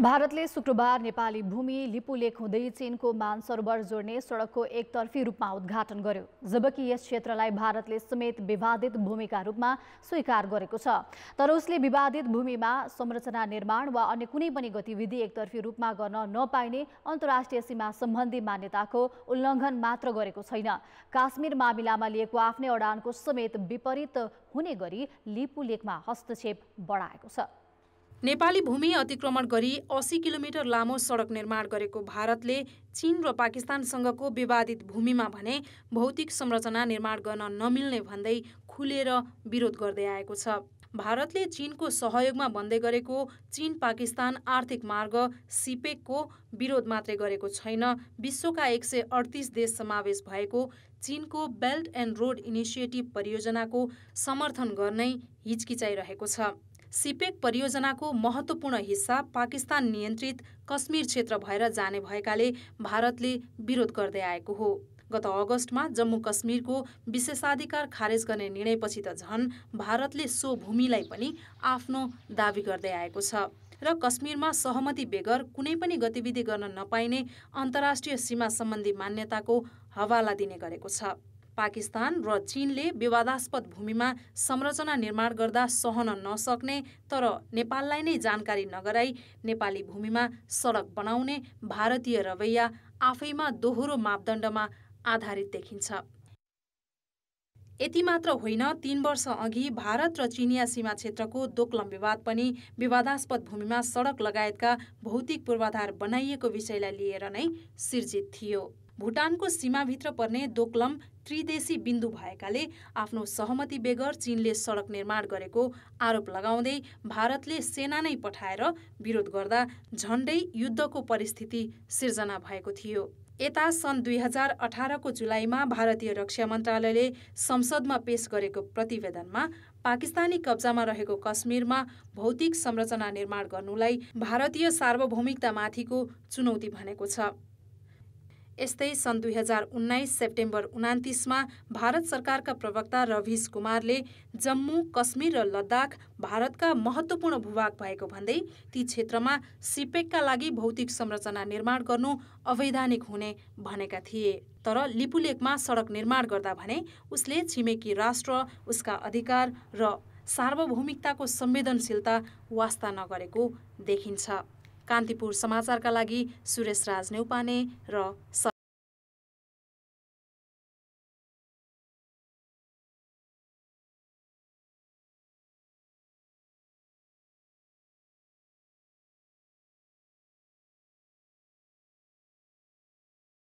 भारतले शुक्रबार नेपाली भूमि लिपुलेख हुँदै चीनको मानसरोवर जोड्ने सडकको एकतर्फी रूपमा उद्घाटन गर्यो जबकि यस क्षेत्रलाई भारतले समेत विवादित भूमिका रूपमा स्वीकार गरेको छ तर उसले विवादित भूमिमा संरचना निर्माण वा अन्य कुनै पनि गतिविधि एकतर्फी रूपमा गर्न नपाइने अन्तर्राष्ट्रिय सीमा सम्बन्धी मान्यताको उल्लङ्घन मात्र गरेको छैन काश्मीर मामिलामा लिएको आफ्नै अडानको समेत विपरीत हुने गरी लिपुलेखमा हस्तक्षेप बढाएको छ नेपाली भूमि अतिक्रमण गरी असी किलोमिटर लामो सडक निर्माण गरेको भारतले चीन र पाकिस्तानसँगको विवादित भूमिमा भने भौतिक संरचना निर्माण गर्न नमिल्ने भन्दै खुलेर विरोध गर्दै आएको छ भारतले चीनको सहयोगमा बन्दै गरेको चीन पाकिस्तान आर्थिक मार्ग सिपेकको विरोध मात्रै गरेको छैन विश्वका एक सय अडतिस देश समावेश भएको चीनको बेल्ट एन्ड रोड इनिसिएटिभ परियोजनाको समर्थन गर्नै हिचकिचाइरहेको छ सिपेक परियोजनाको महत्त्वपूर्ण हिस्सा पाकिस्तान नियन्त्रित कश्मीर क्षेत्र भएर जाने भएकाले भारतले विरोध गर्दै आएको हो गत अगस्तमा जम्मू कश्मीरको विशेषाधिकार खारेज गर्ने निर्णयपछि त झन् भारतले सो भूमिलाई पनि आफ्नो दावी गर्दै आएको छ र कश्मीरमा सहमति बेगर कुनै पनि गतिविधि गर्न नपाइने अन्तर्राष्ट्रिय सीमा सम्बन्धी मान्यताको हवाला दिने गरेको छ पाकिस्तान र चीनले विवादास्पद भूमिमा संरचना निर्माण गर्दा सहन नसक्ने तर नेपाललाई नै जानकारी नगराई नेपाली भूमिमा सडक बनाउने भारतीय रवैया आफैमा दोहोरो मापदण्डमा आधारित देखिन्छ यति मात्र होइन तीन अघि भारत र चिनिया सीमा क्षेत्रको दोकलम विवाद पनि विवादास्पद भूमिमा सडक लगायतका भौतिक पूर्वाधार बनाइएको विषयलाई लिएर नै सिर्जित थियो भुटानको सीमाभित्र पर्ने दोक्लम त्रिदेशी बिन्दु भएकाले आफ्नो सहमति बेगर चीनले सडक निर्माण गरेको आरोप लगाउँदै भारतले सेना नै पठाएर विरोध गर्दा झण्डै युद्धको परिस्थिति सिर्जना भएको थियो यता सन् दुई हजार अठारको जुलाईमा भारतीय रक्षा मन्त्रालयले संसदमा पेश गरेको प्रतिवेदनमा पाकिस्तानी कब्जामा रहेको कश्मीरमा भौतिक संरचना निर्माण गर्नुलाई भारतीय सार्वभौमिकतामाथिको चुनौती भनेको छ यस्तै सन् दुई हजार उन्नाइस सेप्टेम्बर उनातिसमा भारत सरकारका प्रवक्ता रविश कुमारले जम्मू कश्मीर र लद्दाख भारतका महत्त्वपूर्ण भूभाग भएको भन्दै ती क्षेत्रमा सिपेकका लागि भौतिक संरचना निर्माण गर्नु अवैधानिक हुने भनेका थिए तर लिपुलेकमा सडक निर्माण गर्दा भने उसले छिमेकी राष्ट्र उसका अधिकार र सार्वभौमिकताको संवेदनशीलता वास्ता नगरेको देखिन्छ कान्तिपुर समाचारका लागि सुरेश राज नेउपाने र